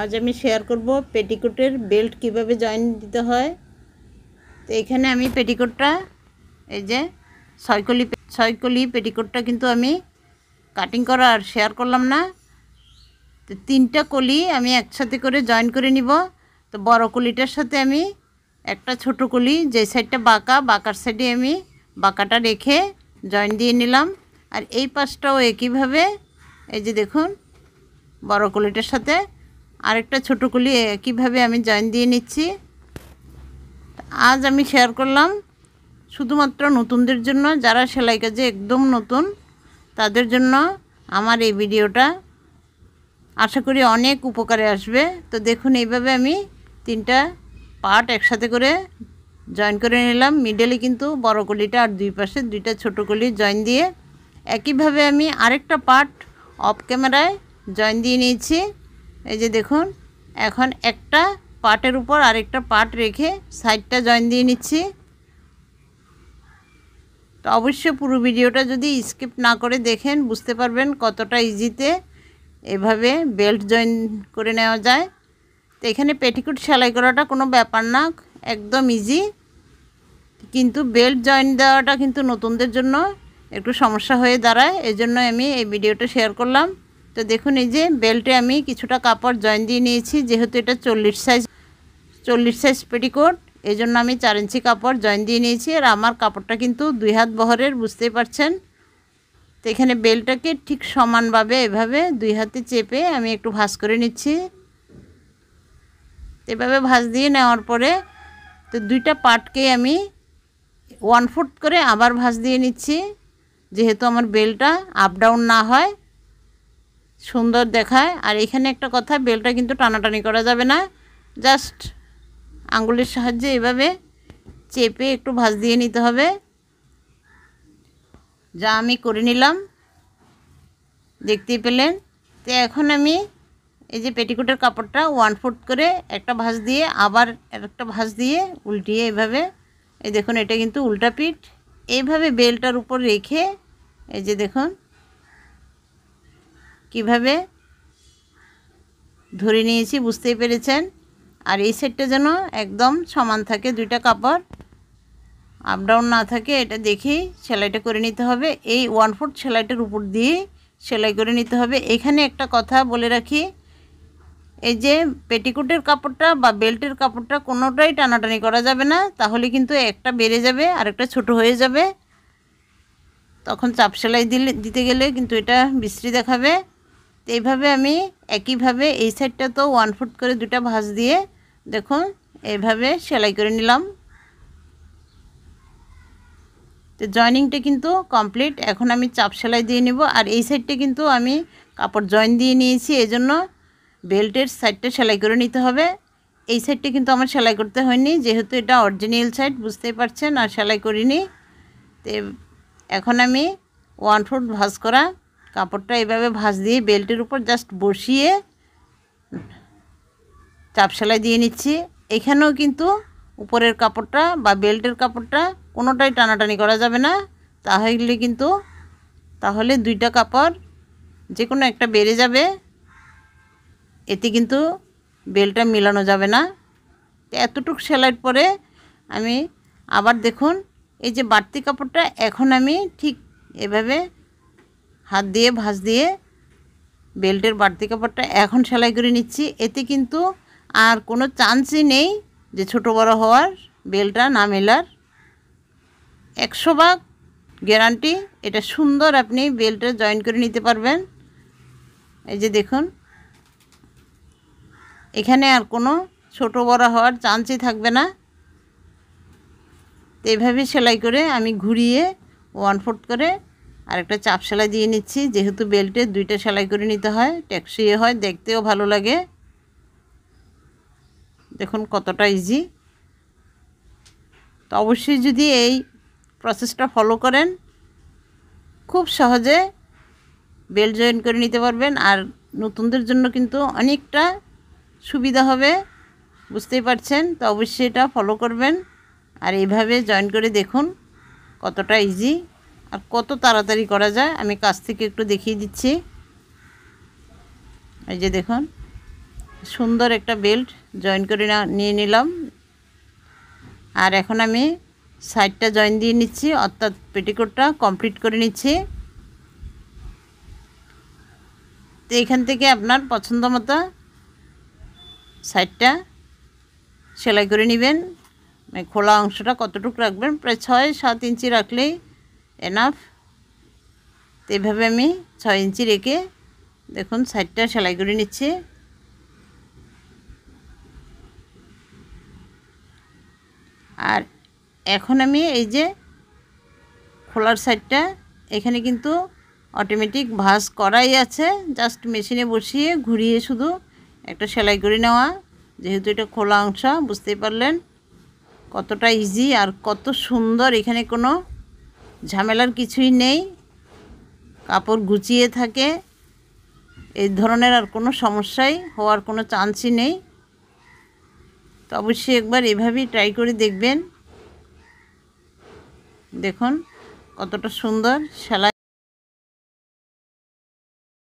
আজ আমি শেয়ার করব পেটিকোটের বেল্ট কিভাবে জয়েন দিতে হয় তো এখানে আমি পেটিকোটটা এই যে ছয়কলি ছয়কলি পেটিকোটটা কিন্তু আমি কাটিং করা আর শেয়ার করলাম না তো তিনটা কলি আমি একসাথে করে জয়েন করে নিব তো বড় কলিটার সাথে আমি একটা ছোট কলি যে সাইডটা বাঁকা বাঁকার সাইডে আমি বাঁকাটা রেখে জয়েন দিয়ে নিলাম আর এই পাশটাও একইভাবে এই যে দেখুন বড় কলিটার সাথে আরেকটা ছোটো কলি একইভাবে আমি জয়েন দিয়ে নিচ্ছি আজ আমি শেয়ার করলাম শুধুমাত্র নতুনদের জন্য যারা সেলাই কাজে একদম নতুন তাদের জন্য আমার এই ভিডিওটা আশা করি অনেক উপকারে আসবে তো দেখুন এইভাবে আমি তিনটা পার্ট একসাথে করে জয়েন করে নিলাম মিডলে কিন্তু বড় কলিটা আর দুই পাশে দুইটা ছোটো কলি জয়েন দিয়ে একইভাবে আমি আরেকটা পার্ট অফ ক্যামেরায় জয়েন দিয়ে নিয়েছি এই যে দেখুন এখন একটা পাটের উপর আরেকটা পাট রেখে সাইডটা জয়েন দিয়ে নিচ্ছি তো অবশ্যই পুরো ভিডিওটা যদি স্কিপ না করে দেখেন বুঝতে পারবেন কতটা ইজিতে এভাবে বেল্ট জয়েন করে নেওয়া যায় তো এখানে পেটিকুট সেলাই করাটা কোনো ব্যাপার না একদম ইজি কিন্তু বেল্ট জয়েন দেওয়াটা কিন্তু নতুনদের জন্য একটু সমস্যা হয়ে দাঁড়ায় এজন্য আমি এই ভিডিওটা শেয়ার করলাম তো দেখুন এই যে বেল্টে আমি কিছুটা কাপড় জয়েন দিয়ে নিয়েছি যেহেতু এটা চল্লিশ সাইজ চল্লিশ সাইজ পেটিকোট এই জন্য আমি চার ইঞ্চি কাপড় জয়েন দিয়ে নিয়েছি আর আমার কাপড়টা কিন্তু দুই হাত বহরের বুঝতেই পারছেন তো এখানে বেলটাকে ঠিক সমানভাবে এভাবে দুই হাতে চেপে আমি একটু ভাঁজ করে নিচ্ছি এভাবে ভাঁজ দিয়ে নেওয়ার পরে তো দুইটা পাটকে আমি ওয়ান ফুট করে আবার ভাঁজ দিয়ে নিচ্ছি যেহেতু আমার বেলটা আপ ডাউন না হয় সুন্দর দেখায় আর এখানে একটা কথা বেলটা কিন্তু টানাটানি করা যাবে না জাস্ট আঙ্গুলের সাহায্যে এভাবে চেপে একটু ভাজ দিয়ে নিতে হবে যা আমি করে নিলাম দেখতেই পেলেন তো এখন আমি এই যে পেটিকোটের কাপড়টা ওয়ান ফুট করে একটা ভাঁজ দিয়ে আবার একটা ভাঁজ দিয়ে উল্টিয়ে এভাবে এই দেখুন এটা কিন্তু উল্টা পিঠ এইভাবে বেলটার উপর রেখে এই যে দেখুন কিভাবে ধরে নিয়েছি বুঝতেই পেরেছেন আর এই সেটটা যেন একদম সমান থাকে দুইটা কাপড় আপ ডাউন না থাকে এটা দেখেই সেলাইটা করে নিতে হবে এই ওয়ান ফুট সেলাইটার উপর দিয়ে সেলাই করে নিতে হবে এখানে একটা কথা বলে রাখি এই যে পেটিকোটের কাপড়টা বা বেল্টের কাপড়টা কোনোটাই টানাটানি করা যাবে না তাহলে কিন্তু একটা বেড়ে যাবে আরেকটা ছোট হয়ে যাবে তখন চাপ সেলাই দিলে দিতে গেলে কিন্তু এটা বিশ্রী দেখাবে তো এইভাবে আমি একইভাবে এই সাইডটা তো ওয়ান ফুট করে দুটা ভাঁজ দিয়ে দেখুন এইভাবে সেলাই করে নিলাম তো জয়নিংটা কিন্তু কমপ্লিট এখন আমি চাপ সেলাই দিয়ে নিব আর এই সাইডটা কিন্তু আমি কাপড় জয়েন দিয়ে নিয়েছি এই জন্য বেল্টের সাইডটা সেলাই করে নিতে হবে এই সাইডটা কিন্তু আমার সেলাই করতে হয়নি যেহেতু এটা অরিজিনাল সাইড বুঝতেই পারছেন আর সেলাই করিনি তো এখন আমি ওয়ান ফুট ভাঁজ করা কাপড়টা এভাবে ভাঁজ দিয়ে বেল্টের উপর জাস্ট বসিয়ে চাপ সেলাই দিয়ে নিচ্ছি এখানেও কিন্তু উপরের কাপড়টা বা বেল্টের কাপড়টা কোনোটাই টানাটানি করা যাবে না তাহলে কিন্তু তাহলে দুইটা কাপড় যে কোনো একটা বেড়ে যাবে এতে কিন্তু বেলটা মিলানো যাবে না এতটুক সেলাইয়ের পরে আমি আবার দেখুন এই যে বাড়তি কাপড়টা এখন আমি ঠিক এভাবে হাত দিয়ে ভাঁজ দিয়ে বেল্টের বাড়তি কাপড়টা এখন সেলাই করে নিচ্ছি এতে কিন্তু আর কোনো চান্সই নেই যে ছোট বড় হওয়ার বেলটা না মেলার একশো ভাগ গ্যারান্টি এটা সুন্দর আপনি বেল্টে জয়েন করে নিতে পারবেন এই যে দেখুন এখানে আর কোনো ছোট বড় হওয়ার চান্সই থাকবে না তো এইভাবে সেলাই করে আমি ঘুরিয়ে ওয়ান ফোর্থ করে আর একটা চাপ সেলাই দিয়ে নিচ্ছি যেহেতু বেল্টে দুইটা সেলাই করে নিতে হয় ট্যাক্সিয়ে হয় দেখতেও ভালো লাগে দেখুন কতটা ইজি তো অবশ্যই যদি এই প্রসেসটা ফলো করেন খুব সহজে বেল্ট জয়েন করে নিতে পারবেন আর নতুনদের জন্য কিন্তু অনেকটা সুবিধা হবে বুঝতেই পারছেন তো অবশ্যই এটা ফলো করবেন আর এইভাবে জয়েন করে দেখুন কতটা ইজি আর কত তাড়াতাড়ি করা যায় আমি কাছ থেকে একটু দেখিয়ে দিচ্ছি এই যে দেখুন সুন্দর একটা বেল্ট জয়েন করে নিয়ে নিলাম আর এখন আমি সাইডটা জয়েন দিয়ে নিচ্ছি অর্থাৎ পেটিকোটটা কমপ্লিট করে নিচ্ছি তো এখান থেকে আপনার পছন্দ মতো সাইডটা সেলাই করে নেবেন মানে খোলা অংশটা কতটুকু রাখবেন প্রায় ছয় সাত ইঞ্চি রাখলেই এনাফ তো এভাবে আমি ছয় ইঞ্চি রেখে দেখুন সাইডটা সেলাই করে নিচ্ছে আর এখন আমি এই যে খোলার সাইডটা এখানে কিন্তু অটোমেটিক ভাস করাই আছে জাস্ট মেশিনে বসিয়ে ঘুরিয়ে শুধু একটা সেলাই করে নেওয়া যেহেতু এটা খোলা অংশ বুঝতেই পারলেন কতটা ইজি আর কত সুন্দর এখানে কোনো ঝামেলার কিছুই নেই কাপড় গুছিয়ে থাকে এই ধরনের আর কোনো সমস্যাই হওয়ার কোনো চান্সই নেই তো অবশ্যই একবার এভাবেই ট্রাই করে দেখবেন দেখুন কতটা সুন্দর সেলাই